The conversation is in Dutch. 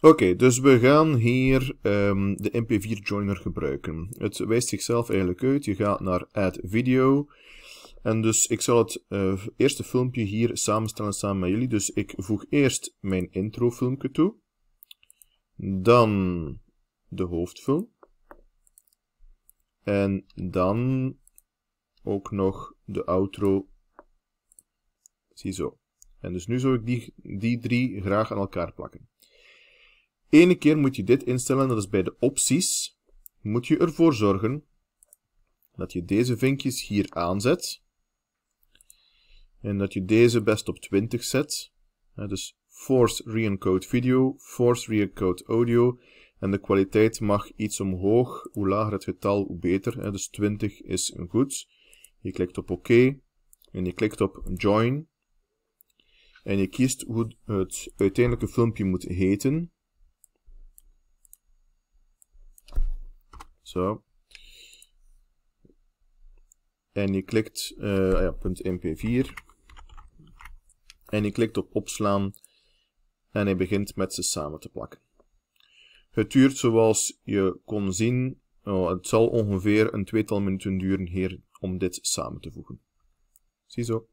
Oké, dus we gaan hier ehm, de mp4 joiner gebruiken. Het wijst zichzelf eigenlijk uit. Je gaat naar add video. En dus ik zal het eh, eerste filmpje hier samenstellen samen met jullie. Dus ik voeg eerst mijn intro toe. Dan de hoofdfilm. En dan ook nog de outro. Ziezo. En dus nu zou ik die, die drie graag aan elkaar plakken. Ene keer moet je dit instellen, dat is bij de opties. Moet je ervoor zorgen dat je deze vinkjes hier aanzet. En dat je deze best op 20 zet. dus force re-encode video, force re-encode audio. En de kwaliteit mag iets omhoog. Hoe lager het getal, hoe beter. dus 20 is goed. Je klikt op OK. En je klikt op join. En je kiest hoe het uiteindelijke filmpje moet heten. Zo. En je klikt, uh, ja, .mp4. En je klikt op opslaan. En hij begint met ze samen te plakken. Het duurt zoals je kon zien, oh, het zal ongeveer een tweetal minuten duren hier om dit samen te voegen. Ziezo.